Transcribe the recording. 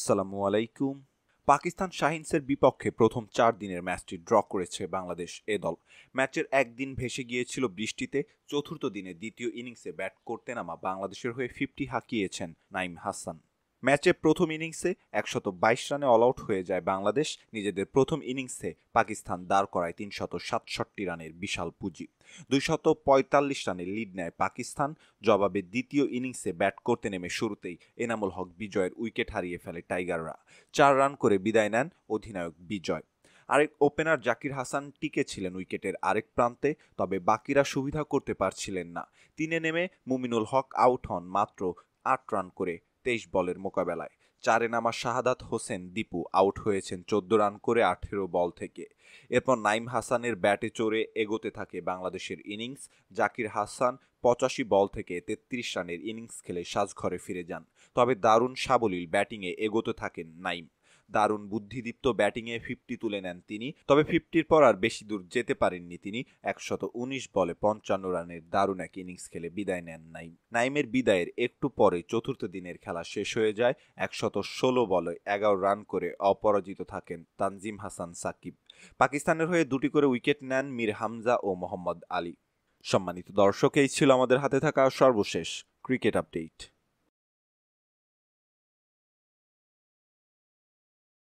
আসসালামু আলাইকুম পাকিস্তান শাহিনসের বিপক্ষে প্রথম চার দিনের ম্যাচটি ড্র করেছে বাংলাদেশ এ দল ম্যাচের একদিন ভেসে গিয়েছিল বৃষ্টিতে চতুর্থ দিনে দ্বিতীয় ইনিংসে ব্যাট করতে নামা বাংলাদেশের হয়ে ফিফটি হাঁকিয়েছেন নাইম হাসান ম্যাচে প্রথম ইনিংসে একশত বাইশ রানে অল আউট হয়ে যায় বাংলাদেশ নিজেদের প্রথম ইনিংসে পাকিস্তান দাঁড় করায় তিনশত সাতষট্টি রানের বিশাল পুঁজি দুইশত পঁয়তাল্লিশ রানে লিড নেয় পাকিস্তান জবাবে দ্বিতীয় ইনিংসে ব্যাট করতে নেমে শুরুতেই এনামুল হক বিজয়ের উইকেট হারিয়ে ফেলে টাইগাররা চার রান করে বিদায় নেন অধিনায়ক বিজয় আরেক ওপেনার জাকির হাসান টিকে ছিলেন উইকেটের আরেক প্রান্তে তবে বাকিরা সুবিধা করতে পারছিলেন না তিনে নেমে মুমিনুল হক আউট হন মাত্র আট রান করে তেইশ বলের মোকাবেলায় চারে নামা শাহাদাত হোসেন দীপু আউট হয়েছেন চোদ্দ রান করে আঠেরো বল থেকে এরপর নাইম হাসানের ব্যাটে চড়ে এগোতে থাকে বাংলাদেশের ইনিংস জাকির হাসান পঁচাশি বল থেকে তেত্রিশ রানের ইনিংস খেলে সাজঘরে ফিরে যান তবে দারুণ সাবলীল ব্যাটিংয়ে এগোতে থাকেন নাইম দারুণ বুদ্ধিদীপ্ত ব্যাটিংয়ে ফিফটি তুলে নেন তিনি তবে ফিফটির পর আর বেশি দূর যেতে পারেননি তিনি একশত উনিশ বলে পঞ্চান্ন রানের দারুণ এক ইনিংস খেলে বিদায় নেন নাইম নাইমের বিদায়ের একটু পরে চতুর্থ দিনের খেলা শেষ হয়ে যায় একশত ষোলো বলে এগারো রান করে অপরাজিত থাকেন তানজিম হাসান সাকিব পাকিস্তানের হয়ে দুটি করে উইকেট নেন মীর হামজা ও মোহাম্মদ আলী সম্মানিত দর্শক এই ছিল আমাদের হাতে থাকা সর্বশেষ ক্রিকেট আপডেট